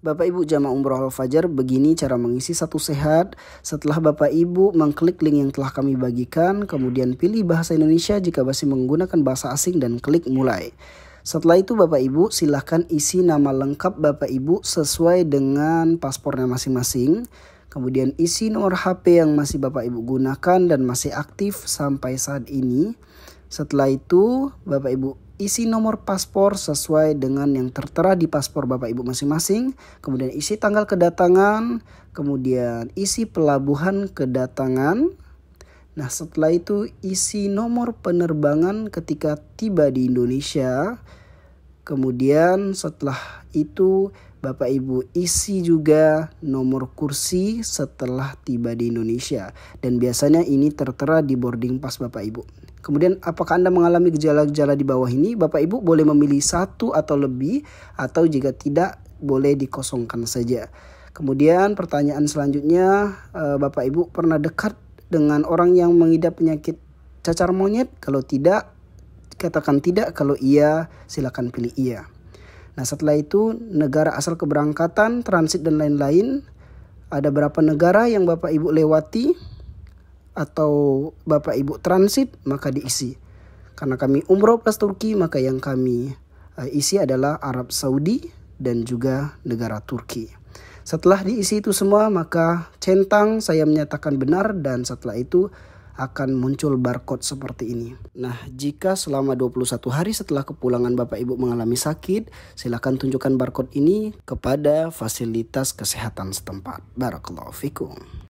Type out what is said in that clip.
Bapak Ibu jamaah umroh Al-Fajar begini cara mengisi satu sehat. Setelah Bapak Ibu mengklik link yang telah kami bagikan, kemudian pilih bahasa Indonesia jika masih menggunakan bahasa asing dan klik mulai. Setelah itu Bapak Ibu silahkan isi nama lengkap Bapak Ibu sesuai dengan paspornya masing-masing. Kemudian isi nomor HP yang masih Bapak Ibu gunakan dan masih aktif sampai saat ini. Setelah itu Bapak Ibu isi nomor paspor sesuai dengan yang tertera di paspor Bapak Ibu masing-masing, kemudian isi tanggal kedatangan, kemudian isi pelabuhan kedatangan. Nah, setelah itu isi nomor penerbangan ketika tiba di Indonesia. Kemudian setelah itu Bapak Ibu isi juga nomor kursi setelah tiba di Indonesia dan biasanya ini tertera di boarding pass Bapak Ibu. Kemudian apakah Anda mengalami gejala-gejala di bawah ini? Bapak Ibu boleh memilih satu atau lebih atau jika tidak boleh dikosongkan saja. Kemudian pertanyaan selanjutnya, eh, Bapak Ibu pernah dekat dengan orang yang mengidap penyakit cacar monyet? Kalau tidak, katakan tidak. Kalau iya, silakan pilih iya. Nah setelah itu negara asal keberangkatan, transit dan lain-lain. Ada berapa negara yang Bapak Ibu lewati? atau Bapak Ibu transit maka diisi. Karena kami umroh plus Turki maka yang kami eh, isi adalah Arab Saudi dan juga negara Turki. Setelah diisi itu semua maka centang saya menyatakan benar dan setelah itu akan muncul barcode seperti ini. Nah, jika selama 21 hari setelah kepulangan Bapak Ibu mengalami sakit, silakan tunjukkan barcode ini kepada fasilitas kesehatan setempat. Barakallahu fikum.